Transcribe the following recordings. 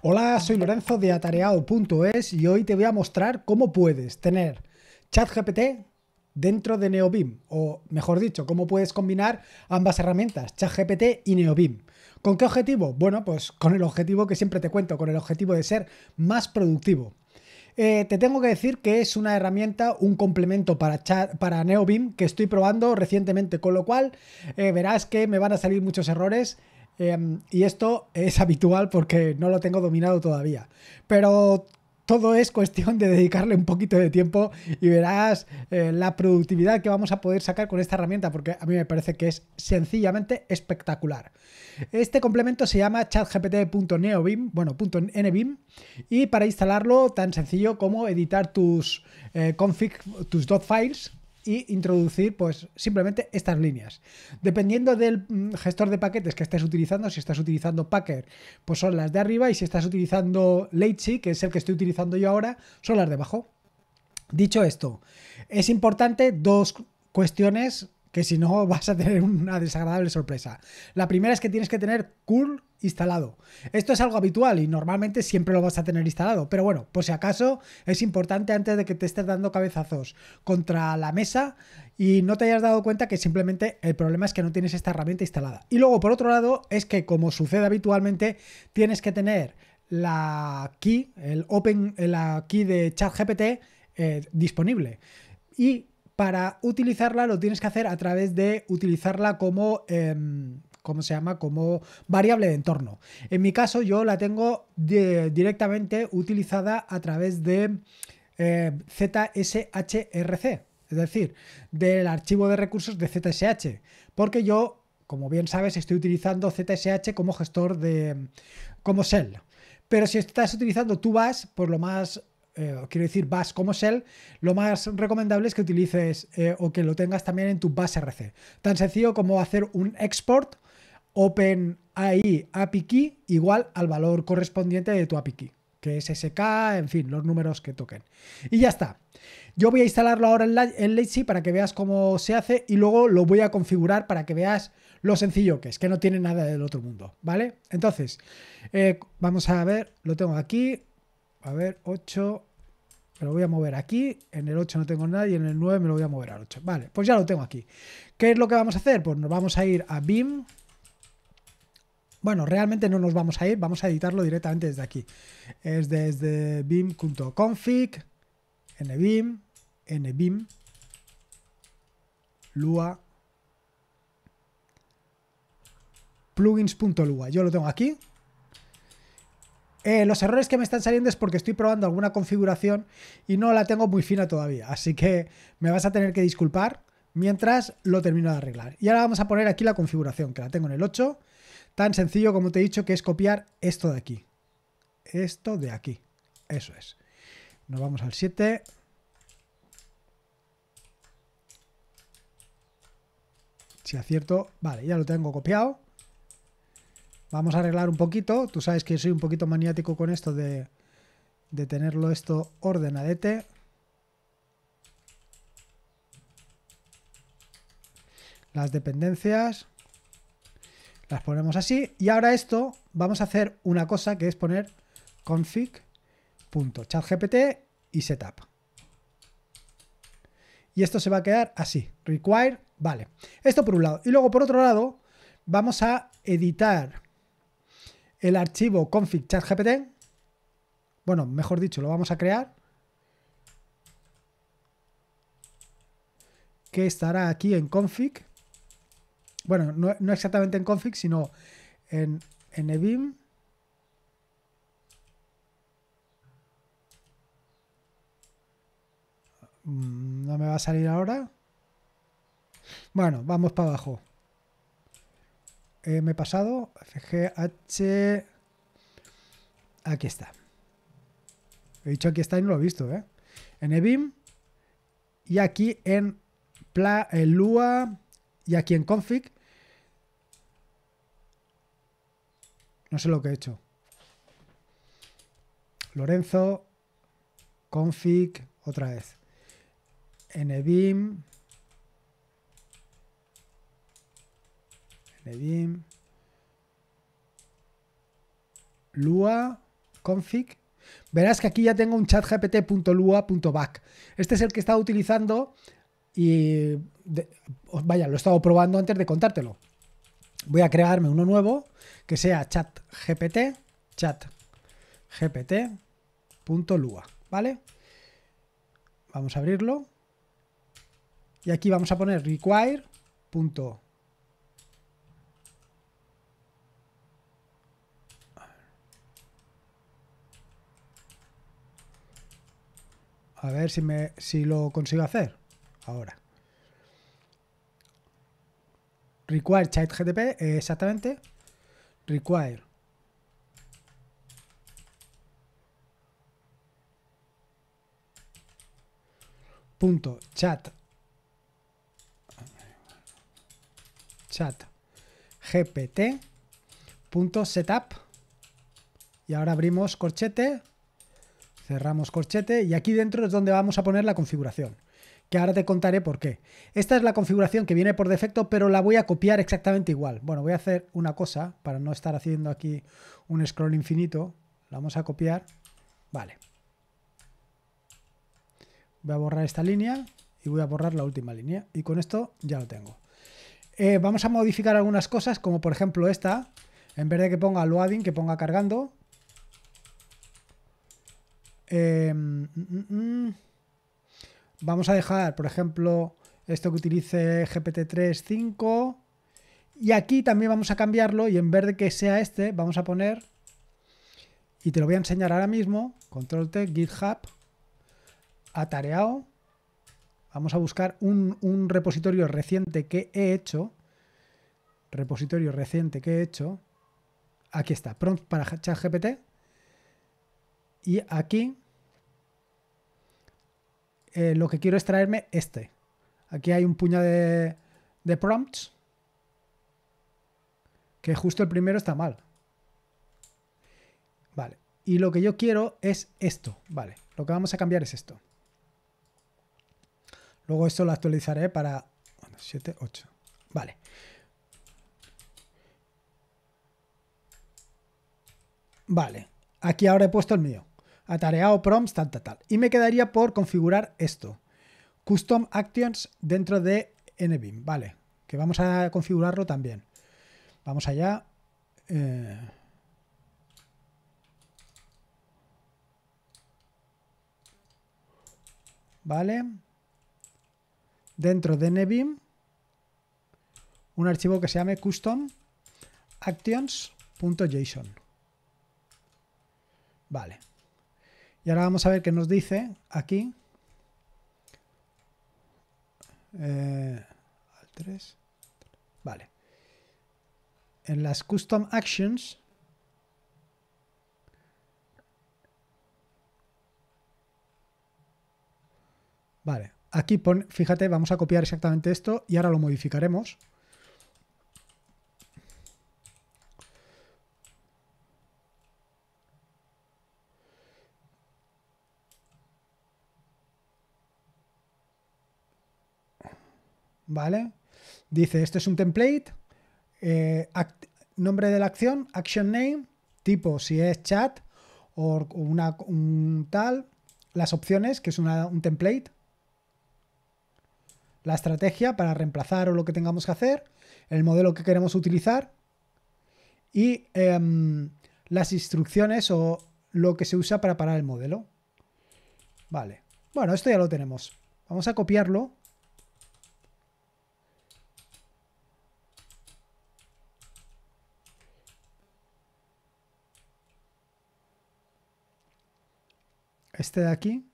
Hola, soy Lorenzo de atareado.es y hoy te voy a mostrar cómo puedes tener ChatGPT dentro de Neobim o mejor dicho, cómo puedes combinar ambas herramientas, ChatGPT y Neobim. ¿Con qué objetivo? Bueno, pues con el objetivo que siempre te cuento, con el objetivo de ser más productivo. Eh, te tengo que decir que es una herramienta, un complemento para, Neobim para que estoy probando recientemente, con lo cual eh, verás que me van a salir muchos errores Em, y esto es habitual porque no lo tengo dominado todavía. Pero todo es cuestión de dedicarle un poquito de tiempo y verás eh, la productividad que vamos a poder sacar con esta herramienta, porque a mí me parece que es sencillamente espectacular. Este complemento se llama chatgpt.neobim, bueno, y para instalarlo tan sencillo como editar tus eh, config, tus .files, y introducir pues simplemente estas líneas. Dependiendo del mm, gestor de paquetes que estés utilizando, si estás utilizando Packer, pues son las de arriba y si estás utilizando Leitchi, que es el que estoy utilizando yo ahora, son las de abajo. Dicho esto, es importante dos cuestiones que si no vas a tener una desagradable sorpresa. La primera es que tienes que tener cool instalado. Esto es algo habitual y normalmente siempre lo vas a tener instalado, pero bueno, por si acaso es importante antes de que te estés dando cabezazos contra la mesa y no te hayas dado cuenta que simplemente el problema es que no tienes esta herramienta instalada. Y luego, por otro lado, es que como sucede habitualmente, tienes que tener la key, el open, eh, la key de ChatGPT GPT eh, disponible. Y para utilizarla lo tienes que hacer a través de utilizarla como... Em, ¿cómo se llama? Como variable de entorno. En mi caso yo la tengo directamente utilizada a través de em, ZSHRC, es decir, del archivo de recursos de ZSH, porque yo, como bien sabes, estoy utilizando ZSH como gestor de... como shell. Pero si estás utilizando tú vas, por pues lo más eh, quiero decir bus como Shell, lo más recomendable es que utilices eh, o que lo tengas también en tu bus RC. Tan sencillo como hacer un export Open AI API key igual al valor correspondiente de tu API key, que es SK, en fin, los números que toquen. Y ya está. Yo voy a instalarlo ahora en, la, en Lazy para que veas cómo se hace y luego lo voy a configurar para que veas lo sencillo que es, que no tiene nada del otro mundo, ¿vale? Entonces, eh, vamos a ver, lo tengo aquí, a ver, 8, me lo voy a mover aquí, en el 8 no tengo nada y en el 9 me lo voy a mover al 8. Vale, pues ya lo tengo aquí. ¿Qué es lo que vamos a hacer? Pues nos vamos a ir a BIM. Bueno, realmente no nos vamos a ir, vamos a editarlo directamente desde aquí. Es desde bim.config, nbim, nbim, lua, plugins.lua. Yo lo tengo aquí, eh, los errores que me están saliendo es porque estoy probando alguna configuración y no la tengo muy fina todavía. Así que me vas a tener que disculpar mientras lo termino de arreglar. Y ahora vamos a poner aquí la configuración, que la tengo en el 8. Tan sencillo como te he dicho que es copiar esto de aquí. Esto de aquí. Eso es. Nos vamos al 7. Si acierto, vale, ya lo tengo copiado. Vamos a arreglar un poquito. Tú sabes que soy un poquito maniático con esto de, tenerlo esto ordenadete. Las dependencias. Las ponemos así. Y ahora esto vamos a hacer una cosa que es poner config.chatgpt y setup. Y esto se va a quedar así. Require, vale. Esto por un lado. Y luego por otro lado vamos a editar el archivo config GPT Bueno, mejor dicho, lo vamos a crear. Que estará aquí en config. Bueno, no, no exactamente en config, sino en, en ebim. Mm, no me va a salir ahora. Bueno, vamos para abajo. Eh, me he pasado. FGH. Aquí está. He dicho aquí está y no lo he visto, ¿eh? En EBIM. Y aquí en, Pla, en Lua. Y aquí en config. No sé lo que he hecho. Lorenzo. Config. Otra vez. En EBIM. Lua. Config. Verás que aquí ya tengo un chat Este es el que estaba utilizando y vaya, lo he estado probando antes de contártelo. Voy a crearme uno nuevo que sea chat chat gpt.lua, ¿vale? Vamos a abrirlo. Y aquí vamos a poner require.lua A ver si, me, si lo consigo hacer. Ahora. Require chat GTP, eh, exactamente. Require. Punto chat. Chat GPT. Punto setup. Y ahora abrimos corchete cerramos corchete y aquí dentro es donde vamos a poner la configuración que ahora te contaré por qué. Esta es la configuración que viene por defecto, pero la voy a copiar exactamente igual. Bueno, voy a hacer una cosa para no estar haciendo aquí un scroll infinito. La vamos a copiar. Vale. Voy a borrar esta línea y voy a borrar la última línea. Y con esto ya lo tengo. Eh, vamos a modificar algunas cosas, como por ejemplo esta. En vez de que ponga loading, que ponga cargando. Em, mm, mm, mm. vamos a dejar, por ejemplo, esto que utilice GPT-3.5. Y aquí también vamos a cambiarlo y en vez de que sea este, vamos a poner, y te lo voy a enseñar ahora mismo, control-T, GitHub, atareado. Vamos a buscar un, repositorio reciente que he hecho. Repositorio reciente que he hecho. Aquí está, prompt para GPT y aquí eh, lo que quiero es traerme este. Aquí hay un puñado de, de prompts. Que justo el primero está mal. Vale. Y lo que yo quiero es esto. Vale. Lo que vamos a cambiar es esto. Luego esto lo actualizaré para... 7, 8. Vale. Vale. Aquí ahora he puesto el mío atareado prompts, tal, tal, tal. Y me quedaría por configurar esto. Custom Actions dentro de NBIM, vale, que vamos a configurarlo también. Vamos allá. Eh, vale. Dentro de NBIM, un archivo que se llame custom actions.json. Vale. Y ahora vamos a ver qué nos dice aquí. Eh, vale. En las Custom Actions. Vale. Aquí, pon, fíjate, vamos a copiar exactamente esto y ahora lo modificaremos. ¿vale? Dice, este es un template, eh, nombre de la acción, action name, tipo si es chat o una, un tal, las opciones, que es una, un template, la estrategia para reemplazar o lo que tengamos que hacer, el modelo que queremos utilizar y em, las instrucciones o lo que se usa para parar el modelo. Vale. Bueno, esto ya lo tenemos. Vamos a copiarlo este de aquí.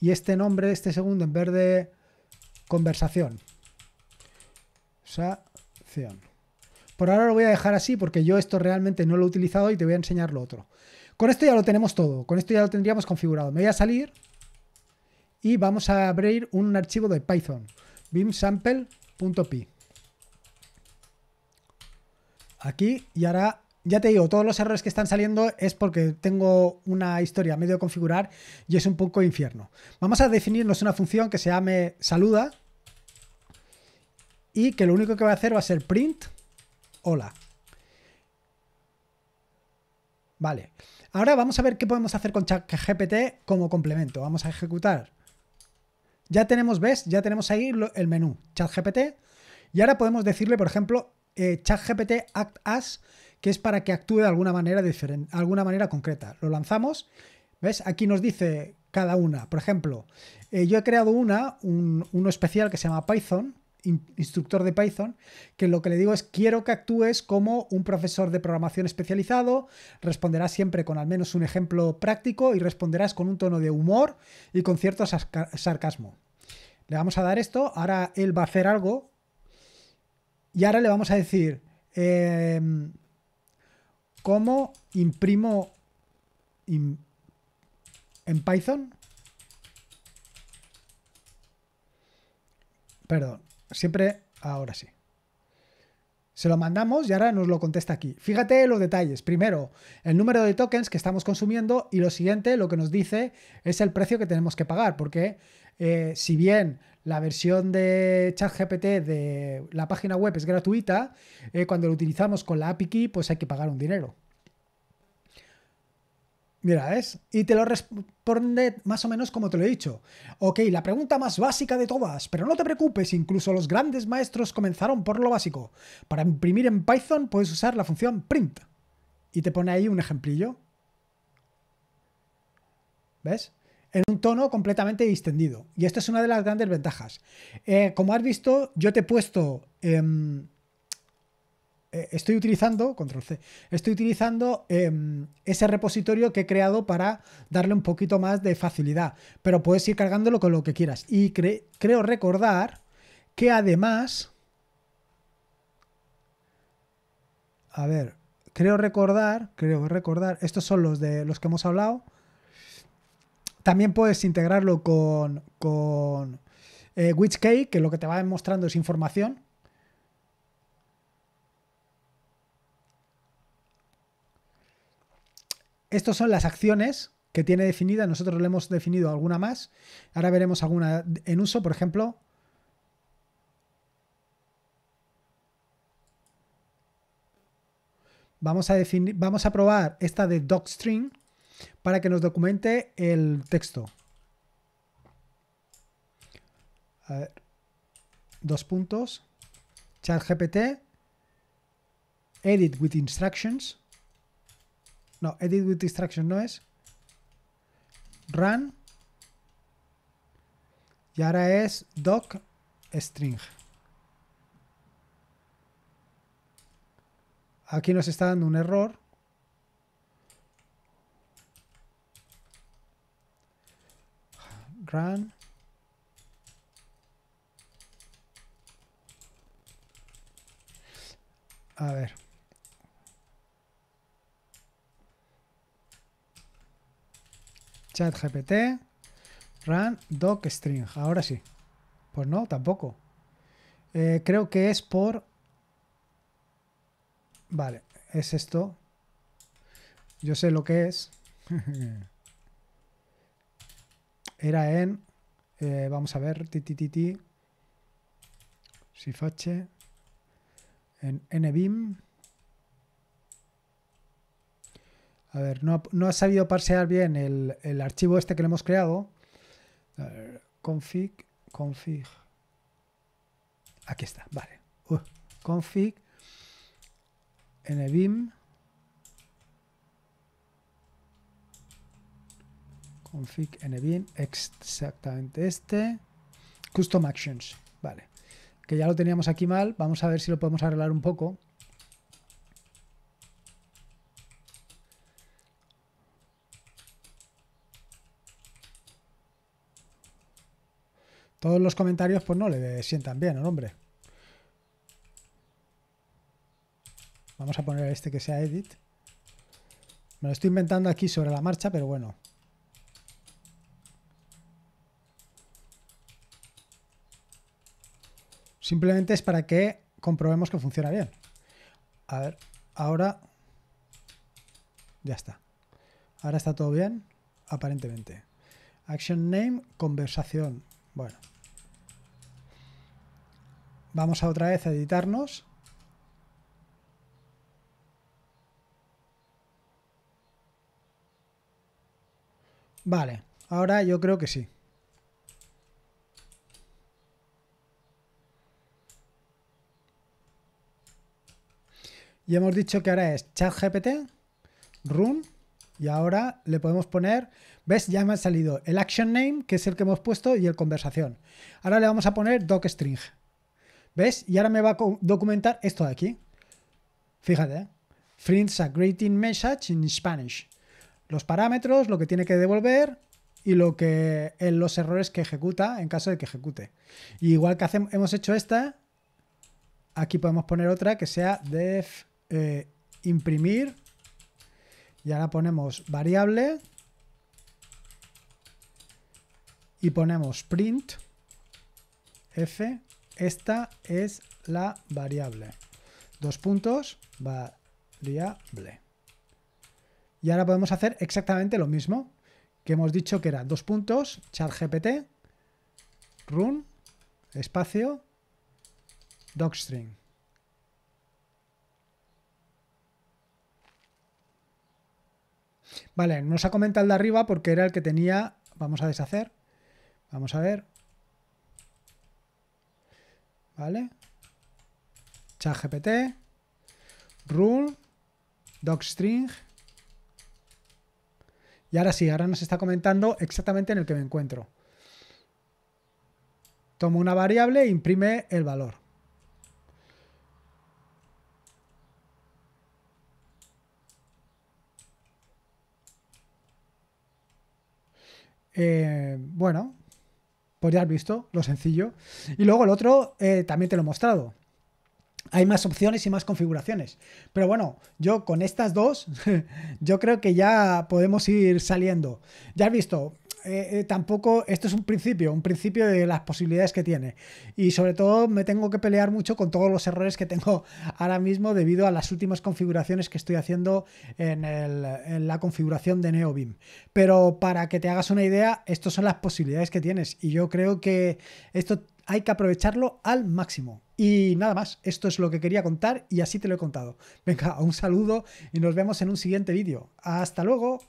Y este nombre, este segundo, en verde de conversación. Por ahora lo voy a dejar así porque yo esto realmente no lo he utilizado y te voy a enseñar lo otro. Con esto ya lo tenemos todo, con esto ya lo tendríamos configurado. Me voy a salir y vamos a abrir un archivo de Python, bim_sample.py Aquí y ahora ya te digo, todos los errores que están saliendo es porque tengo una historia medio de configurar y es un poco infierno. Vamos a definirnos una función que se llame saluda y que lo único que va a hacer va a ser print hola. Vale. Ahora vamos a ver qué podemos hacer con ChatGPT como complemento. Vamos a ejecutar. Ya tenemos, ¿ves? Ya tenemos ahí el menú ChatGPT. Y ahora podemos decirle, por ejemplo, eh, ChatGPT act as que es para que actúe de alguna manera alguna manera concreta. Lo lanzamos, ¿ves? Aquí nos dice cada una. Por ejemplo, eh, yo he creado una, uno especial que se llama Python, instructor de Python, que lo que le digo es quiero que actúes como un profesor de programación especializado, responderás siempre con al menos un ejemplo práctico y responderás con un tono de humor y con cierto sarcasmo. Le vamos a dar esto, ahora él va a hacer algo y ahora le vamos a decir... Em, cómo imprimo en Python. Perdón, siempre ahora sí. Se lo mandamos y ahora nos lo contesta aquí. Fíjate los detalles. Primero, el número de tokens que estamos consumiendo y lo siguiente, lo que nos dice es el precio que tenemos que pagar, porque eh, si bien la versión de ChatGPT de la página web es gratuita, eh, cuando lo utilizamos con la API Key, pues hay que pagar un dinero. Mira, ¿ves? Y te lo responde más o menos como te lo he dicho. Ok, la pregunta más básica de todas, pero no te preocupes, incluso los grandes maestros comenzaron por lo básico. Para imprimir en Python puedes usar la función print. Y te pone ahí un ejemplillo. ¿Ves? en un tono completamente distendido. Y esta es una de las grandes ventajas. Eh, como has visto, yo te he puesto... Em, eh, estoy utilizando, control C, estoy utilizando em, ese repositorio que he creado para darle un poquito más de facilidad, pero puedes ir cargándolo con lo que quieras. Y creo recordar que además, a ver, creo recordar, creo recordar, estos son los de los que hemos hablado. También puedes integrarlo con, con eh, que lo que te va mostrando es información. Estas son las acciones que tiene definida. Nosotros le hemos definido alguna más. Ahora veremos alguna en uso, por ejemplo. Vamos a, definir, vamos a probar esta de DocString para que nos documente el texto. A ver, dos puntos. Chat GPT. Edit with instructions. No, edit with instructions no es. Run. Y ahora es doc string. Aquí nos está dando un error run. A ver. Chat GPT. Run doc string. Ahora sí. Pues no, tampoco. Eh, creo que es por... Vale, es esto. Yo sé lo que es. era en, eh, vamos a ver, ti, si fache en NBIM. A ver, no ha, no ha sabido parsear bien el, archivo este que le hemos creado. A ver, config, config. Aquí está, vale. Uh, config, nbim. config nbin exactamente este custom actions vale que ya lo teníamos aquí mal vamos a ver si lo podemos arreglar un poco todos los comentarios pues no le sientan bien al hombre vamos a poner este que sea edit me lo estoy inventando aquí sobre la marcha pero bueno Simplemente es para que comprobemos que funciona bien. A ver, ahora ya está. Ahora está todo bien, aparentemente. Action name, conversación. Bueno. Vamos a otra vez a editarnos. Vale, ahora yo creo que sí. Y hemos dicho que ahora es chat GPT, Room, y ahora le podemos poner, ¿ves? Ya me ha salido el action name, que es el que hemos puesto, y el conversación. Ahora le vamos a poner docstring. ¿Ves? Y ahora me va a documentar esto de aquí. Fíjate, ¿eh? Friends a greeting message in Spanish. Los parámetros, lo que tiene que devolver y lo que los errores que ejecuta en caso de que ejecute. Y igual que hemos hecho esta, aquí podemos poner otra que sea def eh, imprimir. Y ahora ponemos variable. Y ponemos print. F. Esta es la variable. Dos puntos. Variable. Y ahora podemos hacer exactamente lo mismo que hemos dicho que era dos puntos, chat GPT, run, espacio, docstring. Vale, nos ha comentado el de arriba porque era el que tenía... Vamos a deshacer. Vamos a ver. Vale. gpt, Rule. Docstring. Y ahora sí, ahora nos está comentando exactamente en el que me encuentro. Tomo una variable e imprime el valor. Eh, bueno, pues ya has visto, lo sencillo. Y luego el otro eh, también te lo he mostrado. Hay más opciones y más configuraciones. Pero bueno, yo con estas dos, yo creo que ya podemos ir saliendo. Ya has visto, eh, eh, tampoco, esto es un principio, un principio de las posibilidades que tiene. Y sobre todo me tengo que pelear mucho con todos los errores que tengo ahora mismo debido a las últimas configuraciones que estoy haciendo en, en la configuración de NeoBeam. Pero para que te hagas una idea, estas son las posibilidades que tienes. Y yo creo que esto hay que aprovecharlo al máximo. Y nada más, esto es lo que quería contar y así te lo he contado. Venga, un saludo y nos vemos en un siguiente vídeo. Hasta luego.